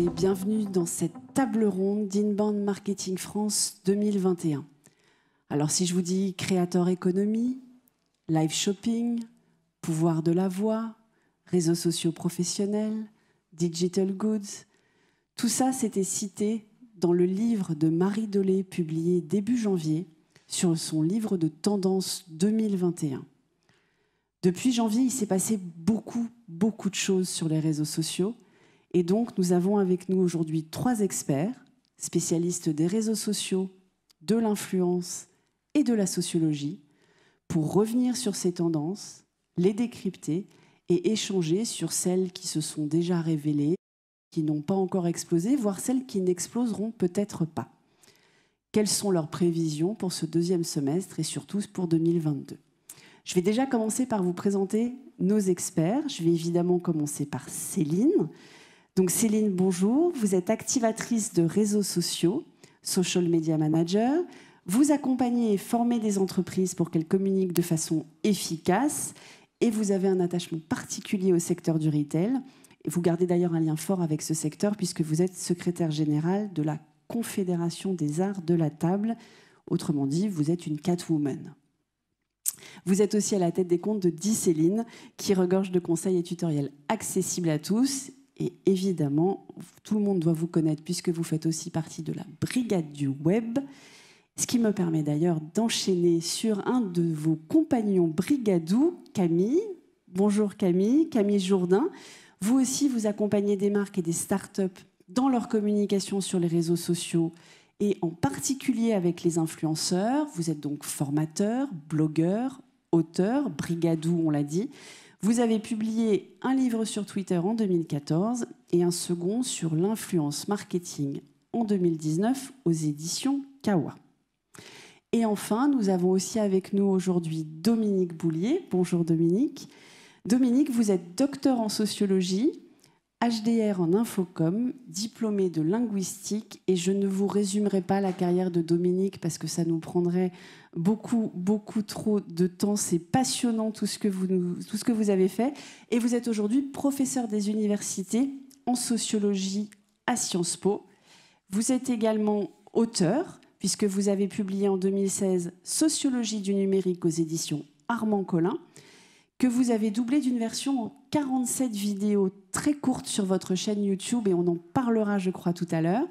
bienvenue dans cette table ronde d'Inbound Marketing France 2021. Alors si je vous dis créateur économie, live shopping, pouvoir de la voix, réseaux sociaux professionnels, digital goods, tout ça c'était cité dans le livre de Marie Dolé publié début janvier sur son livre de tendance 2021. Depuis janvier, il s'est passé beaucoup, beaucoup de choses sur les réseaux sociaux et donc, nous avons avec nous aujourd'hui trois experts, spécialistes des réseaux sociaux, de l'influence et de la sociologie, pour revenir sur ces tendances, les décrypter et échanger sur celles qui se sont déjà révélées, qui n'ont pas encore explosé, voire celles qui n'exploseront peut-être pas. Quelles sont leurs prévisions pour ce deuxième semestre et surtout pour 2022 Je vais déjà commencer par vous présenter nos experts. Je vais évidemment commencer par Céline, donc Céline, bonjour. Vous êtes activatrice de réseaux sociaux, social media manager. Vous accompagnez et formez des entreprises pour qu'elles communiquent de façon efficace et vous avez un attachement particulier au secteur du retail. vous gardez d'ailleurs un lien fort avec ce secteur puisque vous êtes secrétaire générale de la Confédération des arts de la table. Autrement dit, vous êtes une catwoman. Vous êtes aussi à la tête des comptes de Céline, qui regorge de conseils et tutoriels accessibles à tous et évidemment, tout le monde doit vous connaître puisque vous faites aussi partie de la brigade du web. Ce qui me permet d'ailleurs d'enchaîner sur un de vos compagnons brigadou, Camille. Bonjour Camille, Camille Jourdain. Vous aussi, vous accompagnez des marques et des startups dans leur communication sur les réseaux sociaux et en particulier avec les influenceurs. Vous êtes donc formateur, blogueur, auteur, brigadou, on l'a dit. Vous avez publié un livre sur Twitter en 2014 et un second sur l'influence marketing en 2019 aux éditions Kawa. Et enfin, nous avons aussi avec nous aujourd'hui Dominique Boulier. Bonjour Dominique. Dominique, vous êtes docteur en sociologie, HDR en infocom, diplômé de linguistique, et je ne vous résumerai pas la carrière de Dominique parce que ça nous prendrait beaucoup, beaucoup trop de temps. C'est passionnant tout ce, que vous, tout ce que vous avez fait. Et vous êtes aujourd'hui professeur des universités en sociologie à Sciences Po. Vous êtes également auteur, puisque vous avez publié en 2016 Sociologie du numérique aux éditions Armand Collin, que vous avez doublé d'une version en 47 vidéos très courtes sur votre chaîne YouTube, et on en parlera, je crois, tout à l'heure.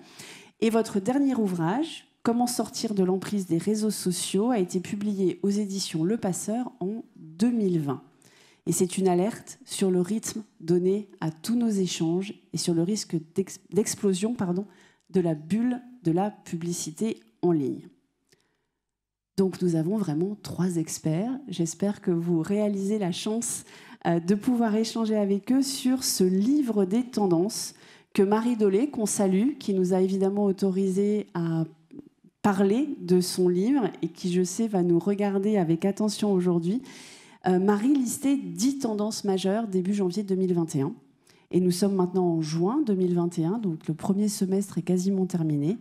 Et votre dernier ouvrage, Comment sortir de l'emprise des réseaux sociaux a été publié aux éditions Le Passeur en 2020. Et c'est une alerte sur le rythme donné à tous nos échanges et sur le risque d'explosion de la bulle de la publicité en ligne. Donc nous avons vraiment trois experts. J'espère que vous réalisez la chance euh, de pouvoir échanger avec eux sur ce livre des tendances que Marie Dolé, qu'on salue, qui nous a évidemment autorisé à parler de son livre et qui, je sais, va nous regarder avec attention aujourd'hui. Euh, Marie listait 10 tendances majeures début janvier 2021. Et nous sommes maintenant en juin 2021, donc le premier semestre est quasiment terminé.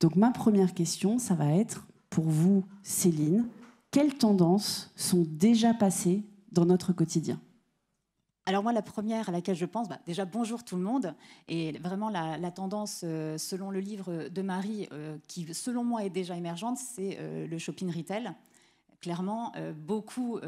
Donc ma première question, ça va être pour vous, Céline, quelles tendances sont déjà passées dans notre quotidien alors moi, la première à laquelle je pense, bah, déjà bonjour tout le monde, et vraiment la, tendance euh, selon le livre de Marie, euh, qui selon moi est déjà émergente, c'est euh, le shopping retail. Clairement, beaucoup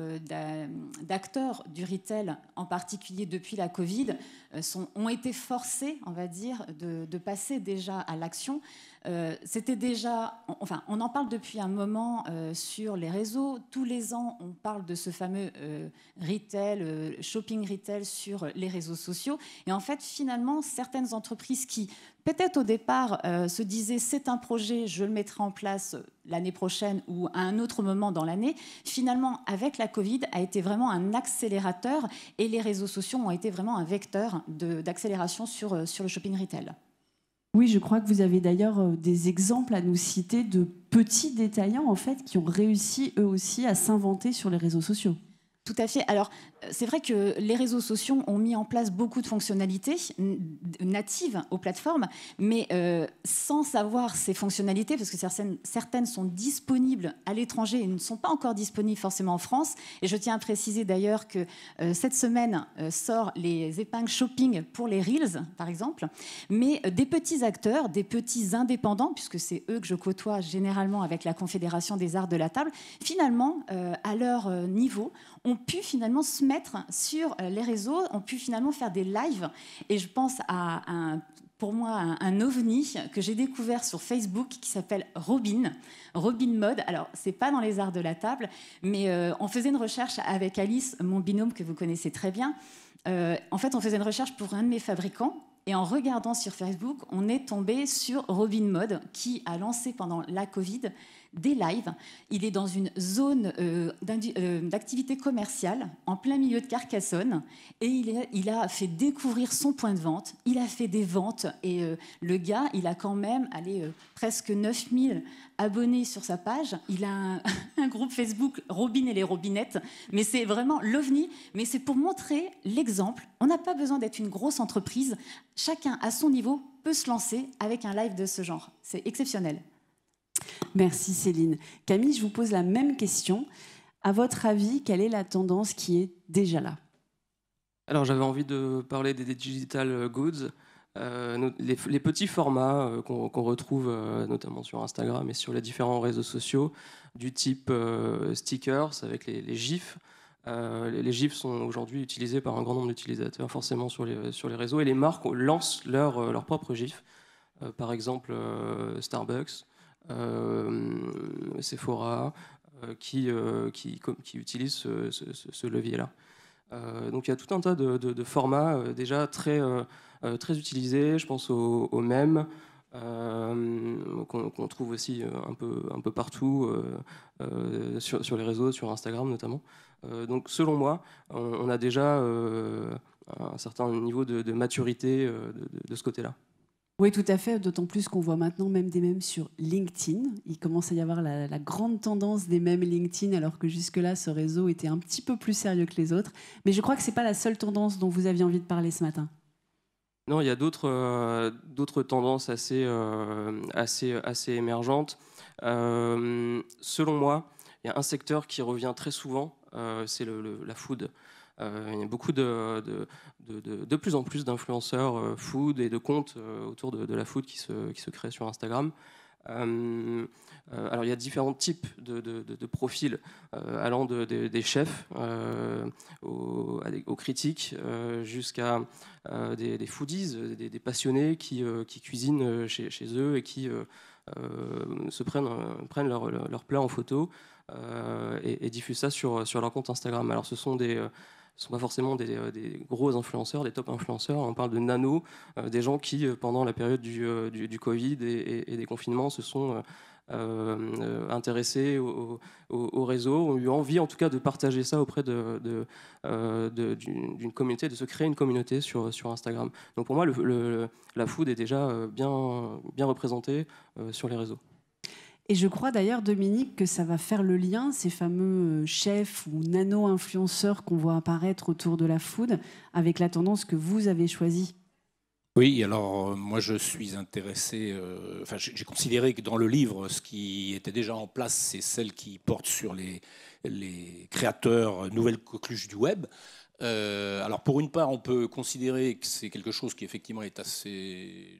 d'acteurs du retail, en particulier depuis la Covid, sont, ont été forcés, on va dire, de, de passer déjà à l'action euh, c'était déjà, enfin, on en parle depuis un moment euh, sur les réseaux. Tous les ans, on parle de ce fameux euh, retail, shopping retail sur les réseaux sociaux. Et en fait, finalement, certaines entreprises qui peut-être au départ se disaient c'est un projet, je le mettrai en place l'année prochaine ou à un autre moment dans l'année, finalement, avec la Covid, a été vraiment un accélérateur et les réseaux sociaux ont été vraiment un vecteur d'accélération sur le shopping retail. Oui, je crois que vous avez d'ailleurs euh, des exemples à nous citer de petits détaillants en fait qui ont réussi eux aussi à s'inventer sur les réseaux sociaux. Tout à fait. Alors, euh, c'est vrai que les réseaux sociaux ont mis en place beaucoup de fonctionnalités natives aux plateformes, mais euh, sans savoir ces fonctionnalités, parce que certaines, sont disponibles à l'étranger et ne sont pas encore disponibles forcément en France. Et je tiens à préciser d'ailleurs que euh, cette semaine sort les épingles shopping pour les Reels, par exemple, mais des petits acteurs, des petits indépendants, puisque c'est eux que je côtoie généralement avec la Confédération des arts de la table, finalement, à leur niveau, ont pu finalement se mettre sur euh, les réseaux, ont pu finalement faire des lives. Et je pense à, pour moi un, ovni que j'ai découvert sur Facebook qui s'appelle Robin, Robin Mode. Alors, c'est pas dans les arts de la table, mais euh, on faisait une recherche avec Alice, mon binôme que vous connaissez très bien. Euh, en fait, on faisait une recherche pour un de mes fabricants et en regardant sur Facebook, on est tombé sur Robin Mode qui a lancé pendant la Covid des lives. Il est dans une zone euh, euh, d'activité commerciale en plein milieu de Carcassonne et il, a fait découvrir son point de vente. Il a fait des ventes et euh, le gars, il a quand même allez, presque 9000 abonnés sur sa page. Il a un, un groupe Facebook Robin et les Robinettes, mais c'est vraiment l'ovni. Mais c'est pour montrer l'exemple. On n'a pas besoin d'être une grosse entreprise. Chacun à son niveau peut se lancer avec un live de ce genre. C'est exceptionnel. Merci Céline. Camille, je vous pose la même question. À votre avis, quelle est la tendance qui est déjà là Alors j'avais envie de parler des digital goods, euh, les, petits formats euh, qu'on retrouve euh, notamment sur Instagram et sur les différents réseaux sociaux, du type stickers avec les, gifs. Les, gifs sont aujourd'hui utilisés par un grand nombre d'utilisateurs forcément sur les, réseaux et les marques lancent leurs propres gifs. par exemple, Starbucks euh, Sephora, euh, qui, euh, qui, qui, utilisent ce, levier-là. donc il y a tout un tas de, formats déjà très, très utilisés, je pense aux, au e qu'on trouve aussi un peu, un peu partout, sur, les réseaux, sur Instagram notamment. donc selon moi, on, a déjà un certain niveau de, maturité de ce côté-là. Oui, tout à fait, d'autant plus qu'on voit maintenant même des mèmes sur LinkedIn. Il commence à y avoir la, grande tendance des mèmes LinkedIn, alors que jusque-là, ce réseau était un petit peu plus sérieux que les autres. Mais je crois que ce n'est pas la seule tendance dont vous aviez envie de parler ce matin. Non, il y a d'autres euh, tendances assez, euh, émergentes. Euh, selon moi, il y a un secteur qui revient très souvent, c'est la food. Euh, il y a beaucoup de, de, de, de plus en plus d'influenceurs euh, food et de comptes euh, autour de, la food qui se, qui se créent sur Instagram. alors il y a différents types de, de, profils, allant des chefs aux, aux, critiques jusqu'à des, foodies, des, passionnés qui, qui cuisinent chez, chez, eux et qui se prennent, prennent leur, plat en photo et, et, diffusent ça sur, sur leur compte Instagram. Alors ce sont des ne sont pas forcément euh, des, gros influenceurs, des top influenceurs. On parle de nano, euh, des gens qui, euh, pendant la période du, du, Covid et, des confinements, se sont intéressés au, réseaux. ont eu envie en tout cas de partager ça auprès de, d'une communauté, de se créer une communauté sur, sur Instagram. Donc pour moi, la food est déjà bien, bien représentée sur les réseaux. Et je crois d'ailleurs, Dominique, que ça va faire le lien, ces fameux euh, chefs ou nano-influenceurs qu'on voit apparaître autour de la food, avec la tendance que vous avez choisie. Oui, alors euh, moi je suis intéressé, euh, enfin j'ai considéré que dans le livre, ce qui était déjà en place, c'est celle qui porte sur les, les créateurs nouvelles coqueluches du web. alors pour une part, on peut considérer que c'est quelque chose qui effectivement est assez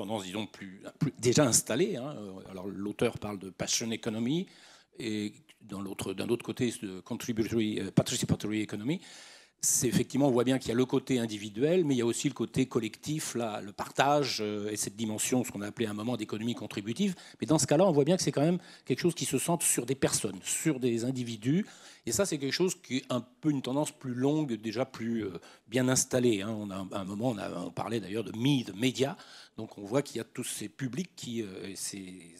tendance, disons, plus, déjà installée. Hein. Euh, alors l'auteur parle de passion economy et d'un autre, côté de contributory, euh, participatory economy. C'est effectivement, on voit bien qu'il y a le côté individuel, mais il y a aussi le côté collectif, là, le partage euh, et cette dimension, ce qu'on a appelé à un moment d'économie contributive. Mais dans ce cas-là, on voit bien que c'est quand même quelque chose qui se centre sur des personnes, sur des individus. Et ça, c'est quelque chose qui est un peu une tendance plus longue, déjà plus bien installée. Hein. On a, à un moment, on, a, on parlait d'ailleurs de me, de médias, donc on voit qu'il y a tous ces publics, qui, euh, ces,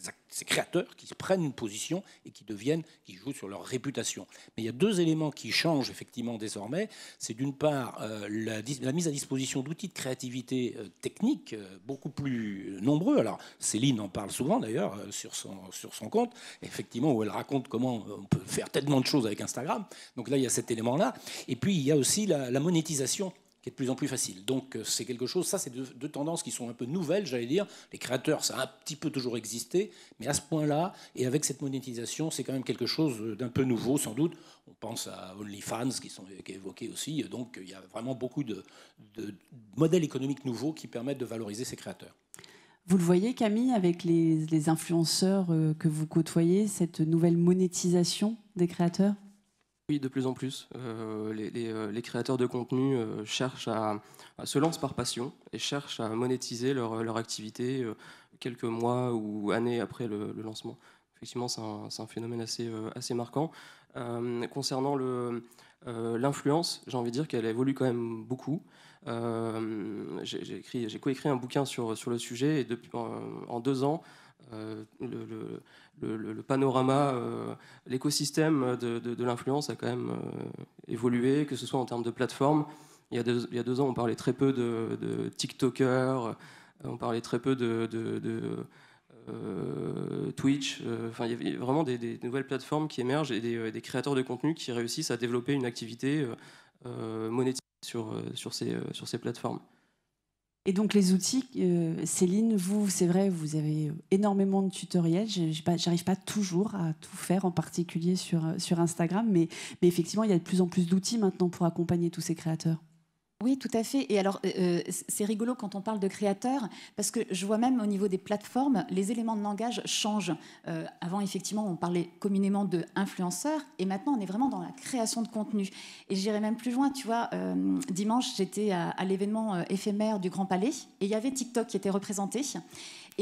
créateurs qui prennent une position et qui deviennent, qui jouent sur leur réputation. Mais il y a deux éléments qui changent effectivement désormais. C'est d'une part euh, la, mise à disposition d'outils de créativité euh, technique beaucoup plus nombreux. Alors Céline en parle souvent d'ailleurs sur, son, compte, effectivement, où elle raconte comment on peut faire tellement de choses avec Instagram. Donc là, il y a cet élément-là. Et puis il y a aussi la, la monétisation qui est de plus en plus facile. Donc euh, c'est quelque chose, ça c'est deux, tendances qui sont un peu nouvelles, j'allais dire. Les créateurs, ça a un petit peu toujours existé, mais à ce point-là, et avec cette monétisation, c'est quand même quelque chose euh, d'un peu nouveau sans doute. On pense à OnlyFans qui sont qui est évoqué aussi, donc il y a vraiment beaucoup de, modèles économiques nouveaux qui permettent de valoriser ces créateurs. Vous le voyez, Camille, avec les, les influenceurs euh, que vous côtoyez, cette nouvelle monétisation des créateurs oui, de plus en plus. Euh, euh, les, créateurs de contenu euh, cherchent à, se lancent par passion et cherchent à monétiser leur, activité quelques mois ou années après le, lancement. Effectivement, c'est un, phénomène assez, assez marquant. concernant l'influence, j'ai envie de dire qu'elle évolue quand même beaucoup. j'ai coécrit un bouquin sur, le sujet et depuis, en deux ans, euh, le, panorama, euh, l'écosystème de, l'influence a quand même euh, évolué, que ce soit en termes de plateforme. Il y a deux, il ans, on parlait très peu de, de TikTokers, on parlait très peu de, Twitch, enfin il y a vraiment des, nouvelles plateformes qui émergent et des, créateurs de contenu qui réussissent à développer une activité monétisée sur, sur, ces, sur ces plateformes. Et donc les outils, euh, Céline, vous, c'est vrai, vous avez énormément de tutoriels. J'arrive pas, toujours à tout faire, en particulier sur, euh, Instagram, mais effectivement, il y a de plus en plus d'outils maintenant pour accompagner tous ces créateurs. Oui, tout à fait. Et alors, euh, euh, c'est rigolo quand on parle de créateurs, parce que je vois même au niveau des plateformes, les éléments de langage changent. Euh, avant, effectivement, on parlait communément de influenceurs, et maintenant, on est vraiment dans la création de contenu. Et j'irai même plus loin, tu vois, dimanche, j'étais à, à l'événement éphémère du Grand Palais, et il y avait TikTok qui était représenté.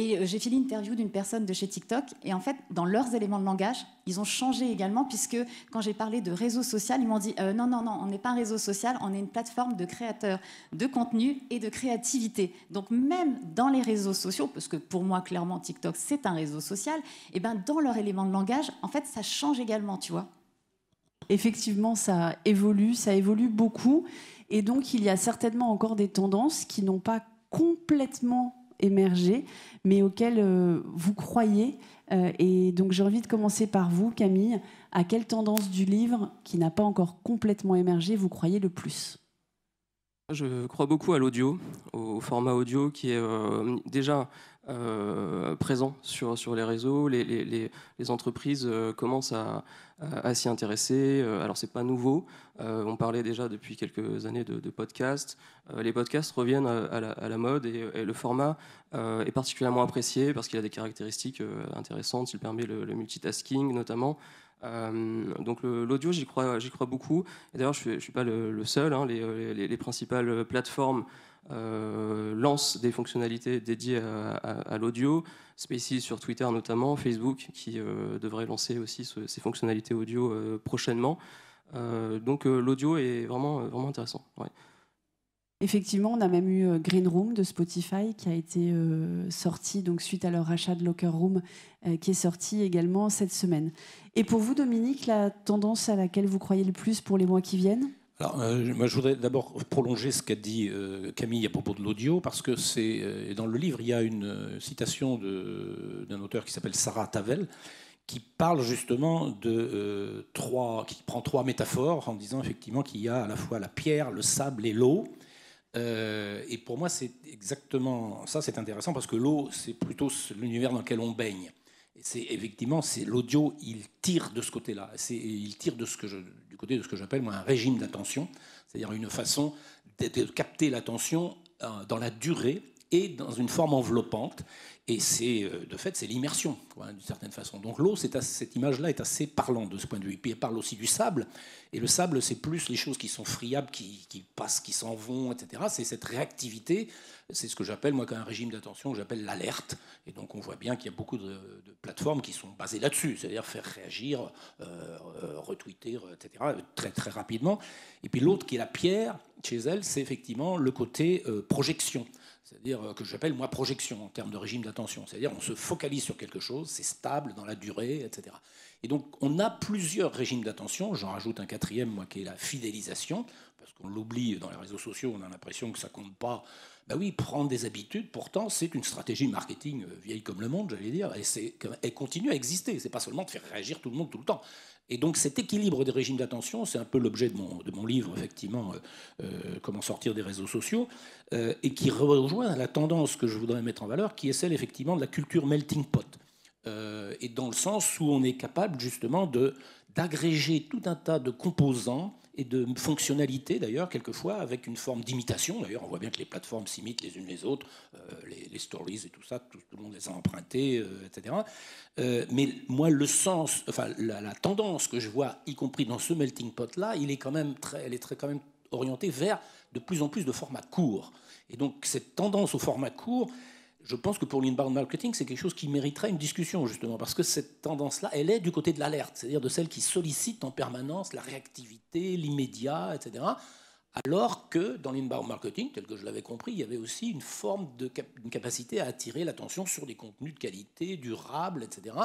Et euh, j'ai fait l'interview d'une personne de chez TikTok. Et en fait, dans leurs éléments de langage, ils ont changé également, puisque quand j'ai parlé de réseau social, ils m'ont dit euh, non, non, non, on n'est pas un réseau social, on est une plateforme de créateurs de contenu et de créativité. Donc, même dans les réseaux sociaux, parce que pour moi, clairement, TikTok, c'est un réseau social, et eh ben dans leurs éléments de langage, en fait, ça change également, tu vois. Effectivement, ça évolue, ça évolue beaucoup. Et donc, il y a certainement encore des tendances qui n'ont pas complètement émergé mais auquel euh, vous croyez. Euh, et donc j'ai envie de commencer par vous, Camille. À quelle tendance du livre, qui n'a pas encore complètement émergé, vous croyez le plus je crois beaucoup à l'audio, au format audio qui est euh, déjà euh, présent sur, sur les réseaux. Les, entreprises euh, commencent à, s'y intéresser. Euh, alors, c'est pas nouveau. on parlait déjà depuis quelques années de, podcasts. les podcasts reviennent à, la, mode et, le format est particulièrement apprécié parce qu'il a des caractéristiques intéressantes. Il permet le, multitasking, notamment. donc l'audio, j'y crois, crois beaucoup. d'ailleurs, je ne suis, pas le, seul. Hein. les, principales plateformes euh, lance des fonctionnalités dédiées à, l'audio, Spacey sur Twitter notamment, Facebook qui euh, devrait lancer aussi ses ces fonctionnalités audio euh, prochainement. donc l'audio est vraiment, vraiment intéressant. Effectivement, on a même eu Green Room de Spotify qui a été sorti donc suite à leur achat de Locker Room, qui est sorti également cette semaine. Et pour vous, Dominique, la tendance à laquelle vous croyez le plus pour les mois qui viennent alors, euh, moi, je voudrais d'abord prolonger ce qu'a dit euh, Camille à propos de l'audio, parce que c'est euh, dans le livre, il y a une citation d'un auteur qui s'appelle Sarah Tavel, qui parle justement de trois, qui prend trois métaphores en disant effectivement qu'il y a à la fois la pierre, le sable et l'eau. et pour moi, c'est exactement ça, c'est intéressant parce que l'eau, c'est plutôt l'univers dans lequel on baigne. C'est effectivement, c'est l'audio, il tire de ce côté-là. Il tire de ce que je côté de ce que j'appelle un régime d'attention, c'est-à-dire une façon de, de capter l'attention euh, dans la durée et dans une forme enveloppante et c'est, euh, de fait, c'est l'immersion, hein, d'une certaine façon. Donc l'eau, cette image-là est assez parlante de ce point de vue. Et puis elle parle aussi du sable. Et le sable, c'est plus les choses qui sont friables, qui, passent, qui s'en vont, etc. C'est cette réactivité. C'est ce que j'appelle, moi, quand un régime d'attention, j'appelle l'alerte. Et donc on voit bien qu'il y a beaucoup de, plateformes qui sont basées là-dessus, c'est-à-dire faire réagir, euh, euh, retweeter, etc., très, très rapidement. Et puis l'autre, qui est la pierre, chez elle, c'est effectivement le côté projection c'est-à-dire euh, que j'appelle moi projection en termes de régime d'attention, c'est-à-dire on se focalise sur quelque chose, c'est stable dans la durée, etc. Et donc on a plusieurs régimes d'attention, j'en rajoute un quatrième moi qui est la fidélisation, parce qu'on l'oublie dans les réseaux sociaux, on a l'impression que ça compte pas, ben oui, prendre des habitudes, pourtant, c'est une stratégie marketing euh, vieille comme le monde, j'allais dire, et elle continue à exister. C'est pas seulement de faire réagir tout le monde tout le temps. Et donc cet équilibre des régimes d'attention, c'est un peu l'objet de mon, livre, effectivement, euh, euh, Comment sortir des réseaux sociaux, et qui rejoint la tendance que je voudrais mettre en valeur, qui est celle, effectivement, de la culture melting pot. et dans le sens où on est capable, justement, de, d'agréger tout un tas de composants et de fonctionnalité d'ailleurs, quelquefois, avec une forme d'imitation. D'ailleurs, on voit bien que les plateformes s'imitent les unes les autres, euh, les, stories et tout ça, tout, le monde les a empruntées, euh, etc. Euh, mais moi, le sens, enfin, la, tendance que je vois, y compris dans ce melting pot-là, il est quand même très, elle est très quand même orientée vers de plus en plus de formats courts. Et donc, cette tendance au format court, je pense que pour l'inbound marketing, c'est quelque chose qui mériterait une discussion, justement, parce que cette tendance-là, elle est du côté de l'alerte, c'est-à-dire de celle qui sollicite en permanence la réactivité, l'immédiat, etc. Alors que dans l'inbound marketing, tel que je l'avais compris, il y avait aussi une forme de capacité à attirer l'attention sur des contenus de qualité, durables, etc.,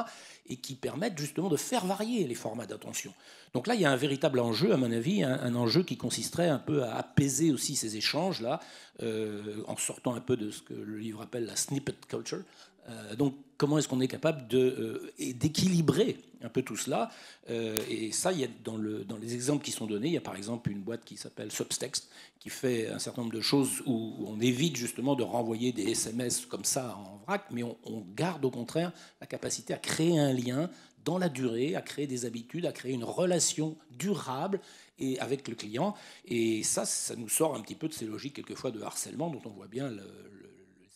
et qui permettent justement de faire varier les formats d'attention. Donc là, il y a un véritable enjeu, à mon avis, un, enjeu qui consisterait un peu à apaiser aussi ces échanges-là, euh, en sortant un peu de ce que le livre appelle la snippet culture, euh, donc, comment est-ce qu'on est capable euh, d'équilibrer un peu tout cela euh, Et ça, il y a dans, les exemples qui sont donnés, il y a par exemple une boîte qui s'appelle Subtext, qui fait un certain nombre de choses où on évite justement de renvoyer des SMS comme ça en vrac, mais on, garde au contraire la capacité à créer un lien dans la durée, à créer des habitudes, à créer une relation durable et avec le client. Et ça, ça nous sort un petit peu de ces logiques quelquefois de harcèlement dont on voit bien les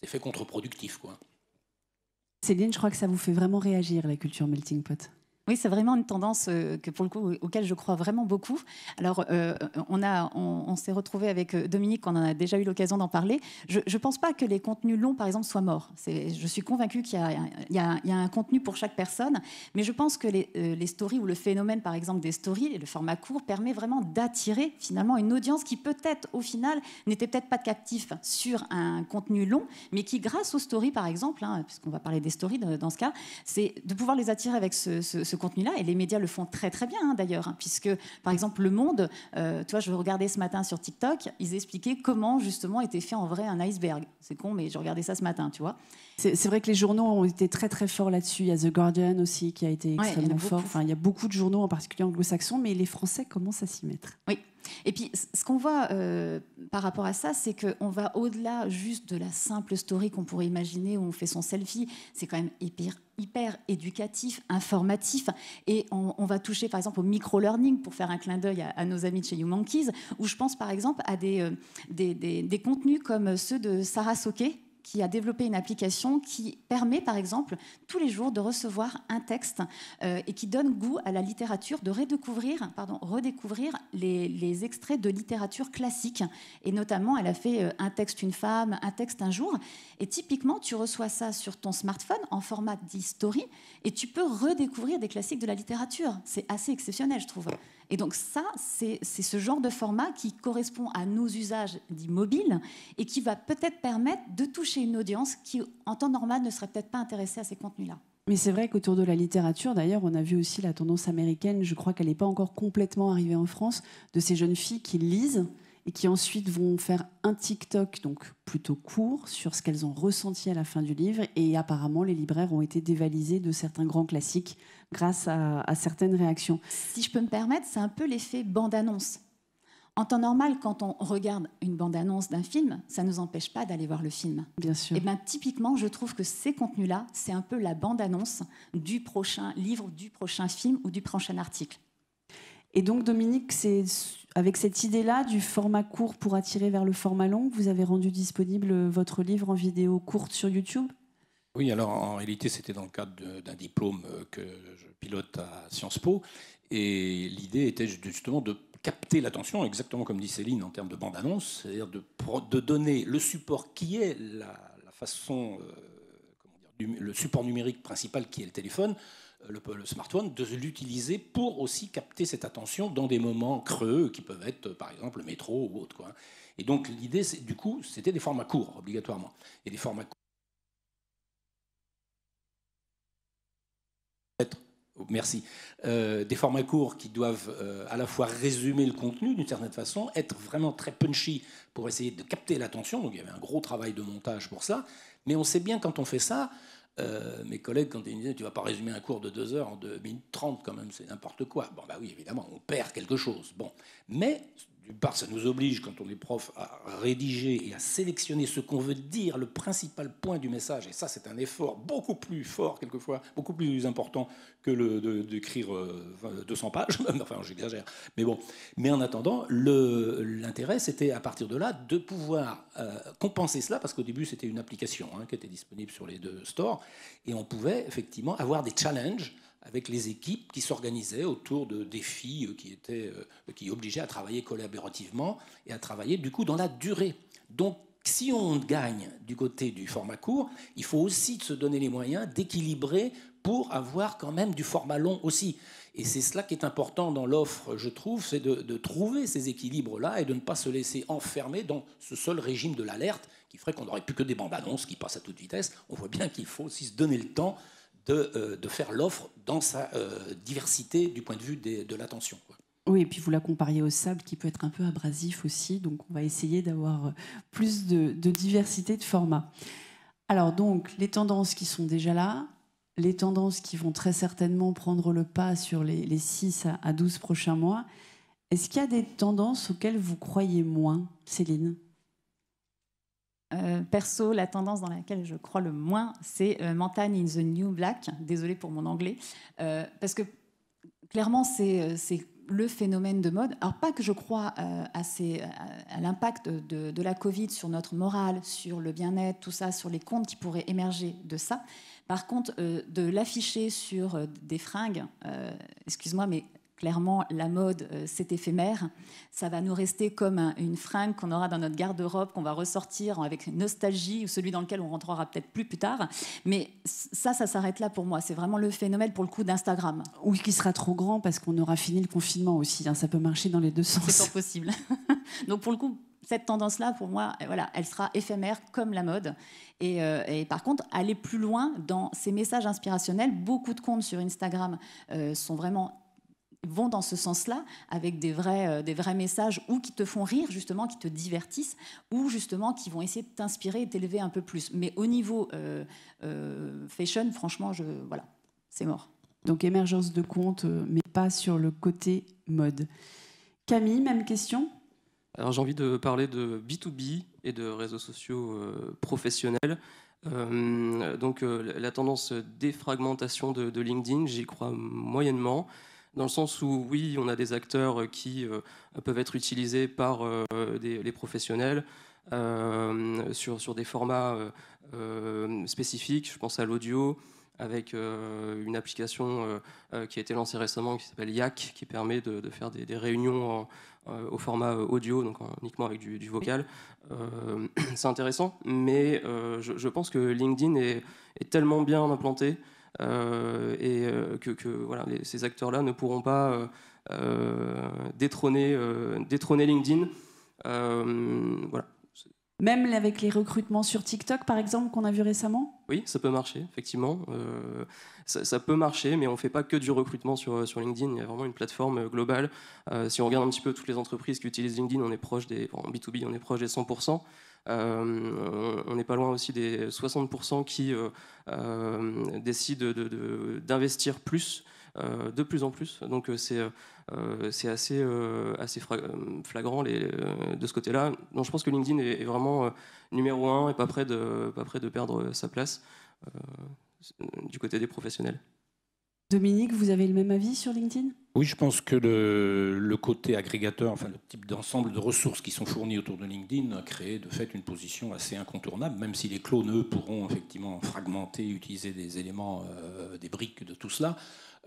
effets contre-productifs. Quoi. Céline, je crois que ça vous fait vraiment réagir, la culture melting pot. Oui, c'est vraiment une tendance euh, que pour le coup, auquel je crois vraiment beaucoup. Alors, euh, on, a, on, s'est retrouvé avec euh, Dominique, on en a déjà eu l'occasion d'en parler. Je ne pense pas que les contenus longs, par exemple, soient morts. Je suis convaincue qu'il y, y, y, a un contenu pour chaque personne, mais je pense que les, stories ou le phénomène, par exemple, des stories, le format court, permet vraiment d'attirer finalement une audience qui peut-être, au final, n'était peut-être pas captif sur un contenu long, mais qui, grâce aux stories, par exemple, hein, puisqu'on va parler des stories dans ce cas, c'est de pouvoir les attirer avec ce contenu-là, et les médias le font très très bien hein, d'ailleurs, hein, puisque par exemple Le Monde, euh, tu vois, je regardais ce matin sur TikTok, ils expliquaient comment justement était fait en vrai un iceberg. C'est con, mais je regardais ça ce matin, tu vois. C'est vrai que les journaux ont été très très forts là-dessus. Il y a The Guardian aussi qui a été extrêmement fort. Enfin, il y a beaucoup de journaux, en particulier anglo-saxons, mais les Français commencent à s'y mettre. Oui, et puis, ce qu'on voit euh, par rapport à ça, c'est qu'on va au-delà juste de la simple story qu'on pourrait imaginer où on fait son selfie. C'est quand même hyper, éducatif, informatif. Et on, va toucher, par exemple, au micro-learning pour faire un clin d'œil à, nos amis de chez YouMonkeys où je pense, par exemple, à euh, des, des contenus comme ceux de Sarah Soquet, qui a développé une application qui permet, par exemple, tous les jours de recevoir un texte euh, et qui donne goût à la littérature, de redécouvrir, pardon, redécouvrir les, les, extraits de littérature classique. Et notamment, elle a fait euh, un texte une femme, un texte un jour. Et typiquement, tu reçois ça sur ton smartphone en format d'e-story et tu peux redécouvrir des classiques de la littérature. C'est assez exceptionnel, je trouve. Et donc ça, c'est ce genre de format qui correspond à nos usages dits mobiles et qui va peut-être permettre de toucher une audience qui, en temps normal, ne serait peut-être pas intéressée à ces contenus-là. Mais c'est vrai qu'autour de la littérature, d'ailleurs, on a vu aussi la tendance américaine, je crois qu'elle n'est pas encore complètement arrivée en France, de ces jeunes filles qui lisent et qui ensuite vont faire un TikTok, donc plutôt court, sur ce qu'elles ont ressenti à la fin du livre. Et apparemment, les libraires ont été dévalisés de certains grands classiques grâce à, à certaines réactions. Si je peux me permettre, c'est un peu l'effet bande-annonce. En temps normal, quand on regarde une bande-annonce d'un film, ça ne nous empêche pas d'aller voir le film. Bien sûr. Et eh bien typiquement, je trouve que ces contenus-là, c'est un peu la bande-annonce du prochain livre, du prochain film ou du prochain article. Et donc, Dominique, c'est avec cette idée-là du format court pour attirer vers le format long, vous avez rendu disponible votre livre en vidéo courte sur YouTube Oui, alors en réalité, c'était dans le cadre d'un diplôme euh, que je pilote à Sciences Po. Et l'idée était justement de capter l'attention, exactement comme dit Céline en termes de bande-annonce, c'est-à-dire de, donner le support qui est la, façon, euh, le support numérique principal qui est le téléphone, euh, le, smartphone, de l'utiliser pour aussi capter cette attention dans des moments creux qui peuvent être, euh, par exemple, le métro ou autre. Quoi. Hein. Et donc l'idée, du coup, c'était des formats courts, obligatoirement. Et des formats courts. Merci. Euh, des formats courts qui doivent à la fois résumer le contenu d'une certaine façon, être vraiment très punchy pour essayer de capter l'attention. Donc il y avait un gros travail de montage pour ça. Mais on sait bien quand on fait ça, euh, mes collègues, quand ils me disaient, tu vas pas résumer un cours de deux heures en deux minutes 30 quand même, c'est n'importe quoi. Bon, bah oui, évidemment, on perd quelque chose. Bon, mais d'une part, ça nous oblige, quand on est prof, à rédiger et à sélectionner ce qu'on veut dire, le principal point du message. Et ça, c'est un effort beaucoup plus fort, quelquefois, beaucoup plus important que d'écrire 200 euh, pages. enfin, j'exagère. Mais bon. Mais en attendant, l'intérêt, c'était à partir de là de pouvoir euh, compenser cela, parce qu'au début, c'était une application hein, qui était disponible sur les deux stores. Et on pouvait effectivement avoir des challenges avec les équipes qui s'organisaient autour de défis euh, qui, étaient, euh, qui obligeaient à travailler collaborativement et à travailler du coup dans la durée. Donc si on gagne du côté du format court, il faut aussi se donner les moyens d'équilibrer pour avoir quand même du format long aussi. Et c'est cela qui est important dans l'offre, je trouve, c'est de, de, trouver ces équilibres-là et de ne pas se laisser enfermer dans ce seul régime de l'alerte qui ferait qu'on n'aurait plus que des bandes annonces qui passent à toute vitesse. On voit bien qu'il faut aussi se donner le temps euh, de, faire l'offre dans sa euh, diversité du point de vue de l'attention. Oui, et puis vous la compariez au sable qui peut être un peu abrasif aussi, donc on va essayer d'avoir euh, plus de, diversité de formats. Alors donc, les tendances qui sont déjà là, les tendances qui vont très certainement prendre le pas sur les, les 6 à 12 prochains mois. Est-ce qu'il y a des tendances auxquelles vous croyez moins, Céline euh, perso, la tendance dans laquelle je crois le moins, c'est euh, in the New Black. désolé pour mon anglais. Euh, parce que clairement, euh, c'est le phénomène de mode. Alors, pas que je crois à, à, l'impact de, de, la Covid sur notre morale, sur le bien-être, tout ça, sur les comptes qui pourraient émerger de ça. Par contre, de l'afficher sur des fringues, excuse-moi, mais clairement, la mode, euh, c'est éphémère. Ça va nous rester comme une fringue qu'on aura dans notre garde-robe, qu'on va ressortir avec nostalgie, ou celui dans lequel on rentrera peut-être plus plus tard. Mais ça, ça s'arrête là pour moi. C'est vraiment le phénomène, pour le coup, d'Instagram. Ou qui sera trop grand parce qu'on aura fini le confinement aussi. Hein. Ça peut marcher dans les deux sens. C'est possible. Donc, pour le coup, cette tendance-là, pour moi, euh, voilà, elle sera éphémère comme la mode. Euh, et, par contre, aller plus loin dans ces messages inspirationnels, beaucoup de comptes sur Instagram sont vraiment vont dans ce sens-là avec des vrais, euh, des vrais messages ou qui te font rire justement, qui te divertissent ou justement qui vont essayer de t'inspirer et t'élever un peu plus. Mais au niveau euh, euh, fashion, franchement, je, voilà, c'est mort. Donc émergence de compte, mais pas sur le côté mode. Camille, même question Alors j'ai envie de parler de B2B et de réseaux sociaux professionnels. donc la tendance défragmentation de LinkedIn, j'y crois moyennement dans le sens où, oui, on a des acteurs euh, qui euh, peuvent être utilisés par euh, les professionnels sur, sur des formats spécifiques. Je pense à l'audio avec une application qui a été lancée récemment qui s'appelle Yak, qui permet de, faire des, réunions au format audio, donc uniquement avec du, vocal. C'est intéressant, mais je, pense que LinkedIn est tellement bien implanté euh, et euh, que, ces acteurs-là ne pourront pas euh, détrôner, LinkedIn. voilà. Même avec les recrutements sur TikTok, par exemple, qu'on a vu récemment Oui, ça peut marcher, effectivement. ça, peut marcher, mais on ne fait pas que du recrutement sur, LinkedIn. Il y a vraiment une plateforme globale. si on regarde un petit peu toutes les entreprises qui utilisent LinkedIn, on est proche des, en B2B, on est proche des 100%. Euh, on n'est pas loin aussi des 60% qui euh, euh, décident d'investir de, plus, de plus en plus. Donc c'est c'est assez, assez flagrant de ce côté-là. Donc je pense que LinkedIn est, vraiment numéro un et pas près de, pas près de perdre sa place du côté des professionnels. Dominique, vous avez le même avis sur LinkedIn Oui, je pense que le, côté agrégateur, enfin le type d'ensemble de ressources qui sont fournies autour de LinkedIn a créé de fait une position assez incontournable, même si les clones, eux, pourront effectivement fragmenter, utiliser des éléments, euh, des briques de tout cela.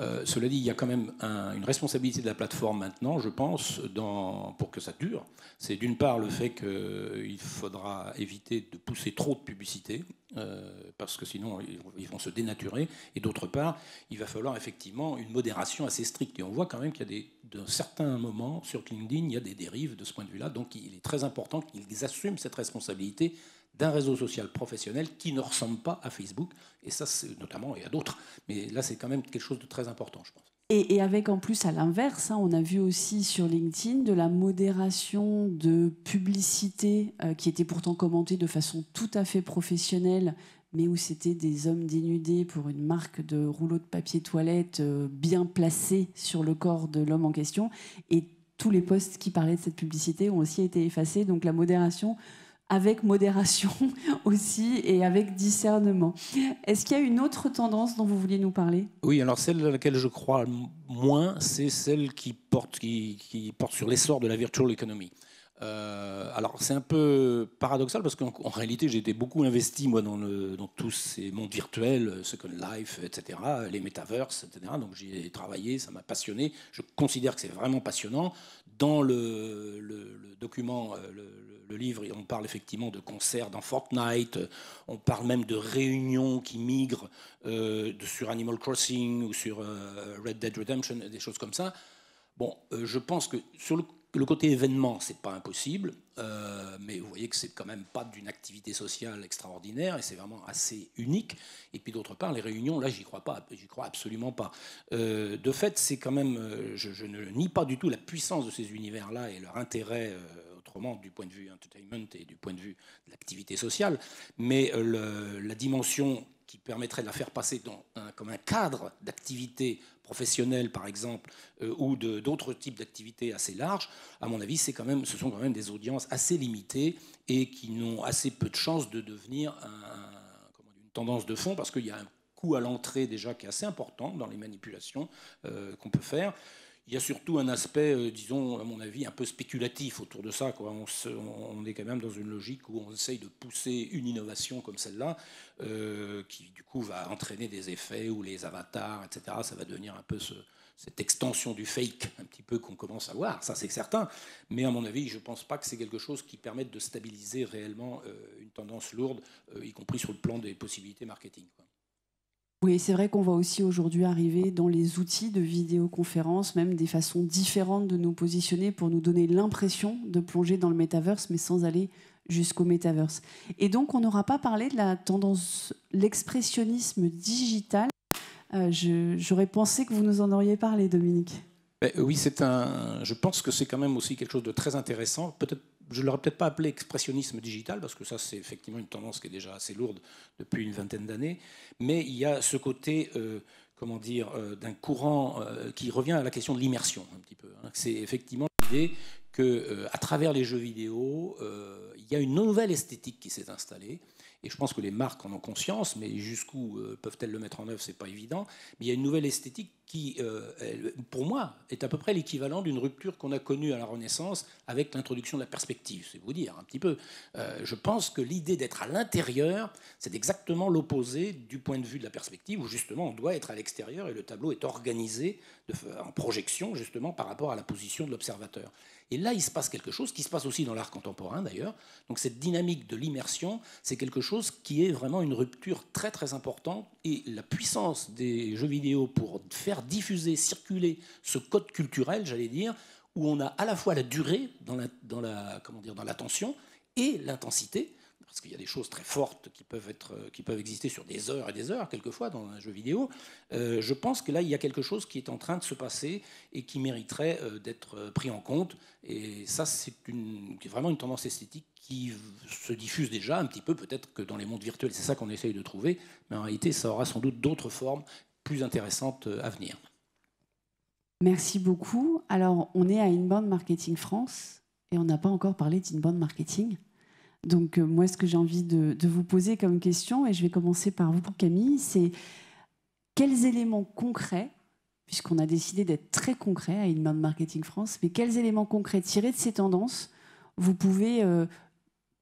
Euh, cela dit, il y a quand même une responsabilité de la plateforme maintenant, je pense, pour que ça dure. C'est d'une part le fait qu'il faudra éviter de pousser trop de publicité, euh, parce que sinon ils vont se dénaturer, et d'autre part, il va falloir effectivement une modération assez stricte. Et on voit quand même qu'il y a des, d'un certain moment sur LinkedIn, il y a des dérives de ce point de vue-là, donc il est très important qu'ils assument cette responsabilité d'un réseau social professionnel qui ne ressemble pas à Facebook. Et ça, c'est notamment, et à d'autres. Mais là, c'est quand même quelque chose de très important, je pense. Et, avec en plus, à l'inverse, hein, on a vu aussi sur LinkedIn de la modération de publicité euh, qui était pourtant commentée de façon tout à fait professionnelle, mais où c'était des hommes dénudés pour une marque de rouleau de papier toilette euh, bien placé sur le corps de l'homme en question. Et tous les posts qui parlaient de cette publicité ont aussi été effacés. Donc la modération avec modération aussi et avec discernement. Est-ce qu'il y a une autre tendance dont vous vouliez nous parler Oui, alors celle à laquelle je crois moins, c'est celle qui porte, qui, porte sur l'essor de la virtual economy. Euh, alors c'est un peu paradoxal parce qu'en réalité j'ai été beaucoup investi moi dans, tous ces mondes virtuels, Second Life, etc., les metaverses, etc. Donc j'ai travaillé, ça m'a passionné. Je considère que c'est vraiment passionnant. Dans le, document, euh, le, livre, on parle effectivement de concerts dans Fortnite, on parle même de réunions qui migrent euh, sur Animal Crossing ou sur euh, Red Dead Redemption, des choses comme ça. Bon, euh, je pense que sur le le côté événement, c'est pas impossible, euh, mais vous voyez que c'est quand même pas d'une activité sociale extraordinaire et c'est vraiment assez unique. Et puis d'autre part, les réunions, là, j'y crois pas, j'y crois absolument pas. Euh, de fait, c'est quand même, euh, je, ne nie pas du tout la puissance de ces univers-là et leur intérêt. autrement du point de vue entertainment et du point de vue de l'activité sociale, mais la dimension qui permettrait de la faire passer comme un cadre d'activité professionnels par exemple, euh, ou d'autres types d'activités assez larges, à mon avis, c'est quand même, ce sont quand même des audiences assez limitées et qui n'ont assez peu de chances de devenir une tendance de fond parce qu'il y a un coût à l'entrée déjà qui est assez important dans les manipulations euh, qu'on peut faire il y a surtout un aspect, euh, disons, à mon avis, un peu spéculatif autour de ça. On, est quand même dans une logique où on essaye de pousser une innovation comme celle-là, euh, qui du coup va entraîner des effets ou les avatars, etc. Ça va devenir un peu cette extension du fake, un petit peu qu'on commence à voir, ça c'est certain. Mais à mon avis, je ne pense pas que c'est quelque chose qui permette de stabiliser réellement euh, une tendance lourde, y compris sur le plan des possibilités marketing. Oui, c'est vrai qu'on va aussi aujourd'hui arriver dans les outils de vidéoconférence, même des façons différentes de nous positionner pour nous donner l'impression de plonger dans le métaverse, mais sans aller jusqu'au métaverse. Et donc, on n'aura pas parlé de la tendance, l'expressionnisme digital. Euh, j'aurais pensé que vous nous en auriez parlé, Dominique. Ben, oui, c'est un. Je pense que c'est quand même aussi quelque chose de très intéressant, peut-être je ne l'aurais peut-être pas appelé expressionnisme digital, parce que ça, c'est effectivement une tendance qui est déjà assez lourde depuis une vingtaine d'années, mais il y a ce côté, euh, comment dire, euh, d'un courant euh, qui revient à la question de l'immersion, un petit peu. Hein. C'est effectivement l'idée qu'à travers les jeux vidéo, il y a une nouvelle esthétique qui s'est installée, et je pense que les marques en ont conscience, mais jusqu'où euh, peuvent-elles le mettre en œuvre, c'est pas évident. Mais il y a une nouvelle esthétique qui, euh, pour moi, est à peu près l'équivalent d'une rupture qu'on a connue à la Renaissance avec l'introduction de la perspective, c'est vous dire un petit peu. Euh, je pense que l'idée d'être à l'intérieur, c'est exactement l'opposé du point de vue de la perspective, où justement on doit être à l'extérieur et le tableau est organisé en projection justement par rapport à la position de l'observateur. Et là, il se passe quelque chose qui se passe aussi dans l'art contemporain d'ailleurs. Donc cette dynamique de l'immersion, c'est quelque chose qui est vraiment une rupture très très importante. Et la puissance des jeux vidéo pour faire diffuser, circuler ce code culturel, j'allais dire, où on a à la fois la durée dans la, dans dans l'attention et l'intensité, parce qu'il y a des choses très fortes qui peuvent, être, euh, qui peuvent exister sur des heures et des heures, quelquefois, dans un jeu vidéo, euh, je pense que là, il y a quelque chose qui est en train de se passer et qui mériterait euh, d'être pris en compte. Et ça, c'est vraiment une tendance esthétique qui se diffuse déjà un petit peu, peut-être que dans les mondes virtuels, c'est ça qu'on essaye de trouver, mais en réalité, ça aura sans doute d'autres formes plus intéressantes à venir. Merci beaucoup. Alors, on est à Inbound Marketing France et on n'a pas encore parlé d'Inbound Marketing. Donc euh, moi, ce que j'ai envie de, vous poser comme question, et je vais commencer par vous, Camille, c'est quels éléments concrets, puisqu'on a décidé d'être très concret à Inbound Marketing France, mais quels éléments concrets tirés de ces tendances vous pouvez euh,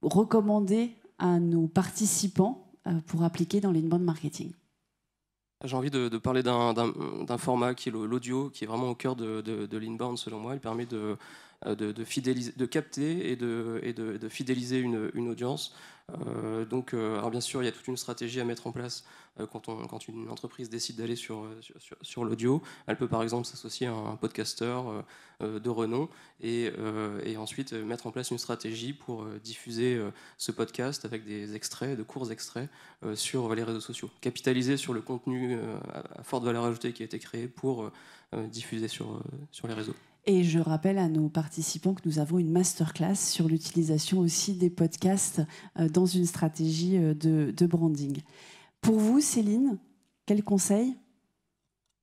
recommander à nos participants euh, pour appliquer dans l'inbound marketing j'ai envie de, parler d'un format qui est l'audio, qui est vraiment au cœur de, de, de l'inbound selon moi. Il permet de, euh, de, capter et de, fidéliser une, audience. Euh, donc, euh, bien sûr, il y a toute une stratégie à mettre en place quand, une entreprise décide d'aller sur, l'audio. Elle peut par exemple s'associer à un podcasteur de renom et, ensuite mettre en place une stratégie pour diffuser ce podcast avec des extraits, de courts extraits sur les réseaux sociaux. Capitaliser sur le contenu à forte valeur ajoutée qui a été créé pour diffuser sur les réseaux. Et je rappelle à nos participants que nous avons une masterclass sur l'utilisation aussi des podcasts euh, dans une stratégie euh, de, branding. Pour vous, Céline, quel conseil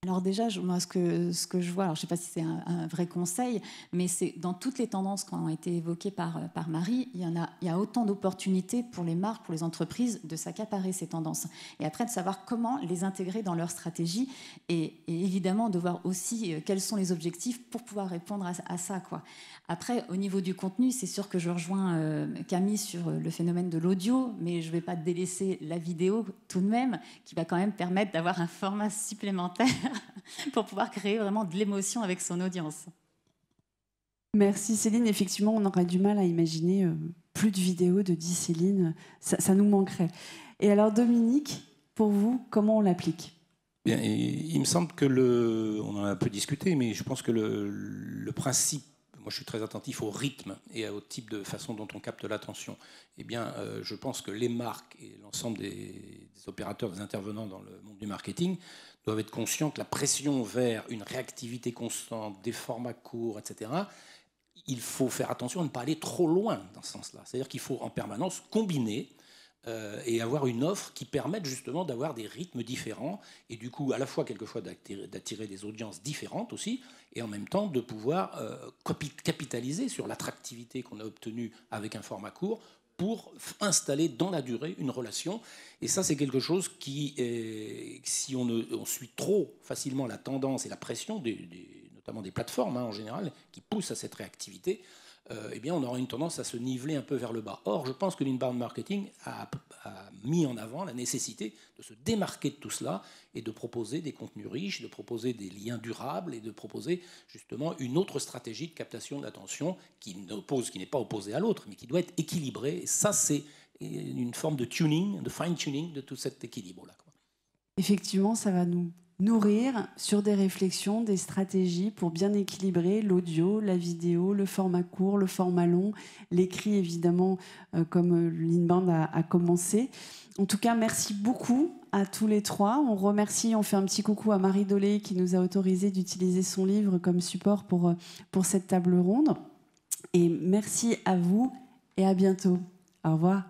alors déjà, je, moi, ce que, ce que je vois, alors je ne sais pas si c'est un, vrai conseil, mais c'est dans toutes les tendances qui ont été évoquées par, euh, par Marie, il y, en a, il y a autant d'opportunités pour les marques, pour les entreprises de s'accaparer ces tendances. Et après, de savoir comment les intégrer dans leur stratégie et, évidemment de voir aussi euh, quels sont les objectifs pour pouvoir répondre à, ça. Quoi. Après, au niveau du contenu, c'est sûr que je rejoins euh, Camille sur le phénomène de l'audio, mais je ne vais pas délaisser la vidéo tout de même, qui va quand même permettre d'avoir un format supplémentaire pour pouvoir créer vraiment de l'émotion avec son audience. Merci Céline. Effectivement, on aurait du mal à imaginer euh, plus de vidéos de 10 Céline. Ça, nous manquerait. Et alors Dominique, pour vous, comment on l'applique il me semble que le, on en a un peu discuté, mais je pense que le principe moi je suis très attentif au rythme et au type de façon dont on capte l'attention. Eh bien, euh, je pense que les marques et l'ensemble des, des, opérateurs, des intervenants dans le monde du marketing doivent être conscients que la pression vers une réactivité constante, des formats courts, etc., il faut faire attention à ne pas aller trop loin dans ce sens-là. C'est-à-dire qu'il faut en permanence combiner euh, et avoir une offre qui permette justement d'avoir des rythmes différents et du coup à la fois quelquefois d'attirer des audiences différentes aussi et en même temps de pouvoir euh, capitaliser sur l'attractivité qu'on a obtenue avec un format court pour installer dans la durée une relation. Et ça, c'est quelque chose qui, si on, suit trop facilement la tendance et la pression, notamment des plateformes hein, en général, qui poussent à cette réactivité, euh, eh bien, on aura une tendance à se niveler un peu vers le bas. Or, je pense que l'inbound marketing a, mis en avant la nécessité de se démarquer de tout cela et de proposer des contenus riches, de proposer des liens durables et de proposer justement une autre stratégie de captation de l'attention qui qui n'est pas opposée à l'autre, mais qui doit être équilibrée. Et ça, c'est une forme de tuning, de fine-tuning de tout cet équilibre-là. Effectivement, ça va nous nourrir sur des réflexions, des stratégies pour bien équilibrer l'audio, la vidéo, le format court, le format long, l'écrit évidemment, euh, comme euh, l'InBand a, a, commencé. En tout cas, merci beaucoup à tous les trois. On remercie, on fait un petit coucou à Marie Dolé qui nous a autorisé d'utiliser son livre comme support pour, euh, pour cette table ronde. Et merci à vous et à bientôt. Au revoir.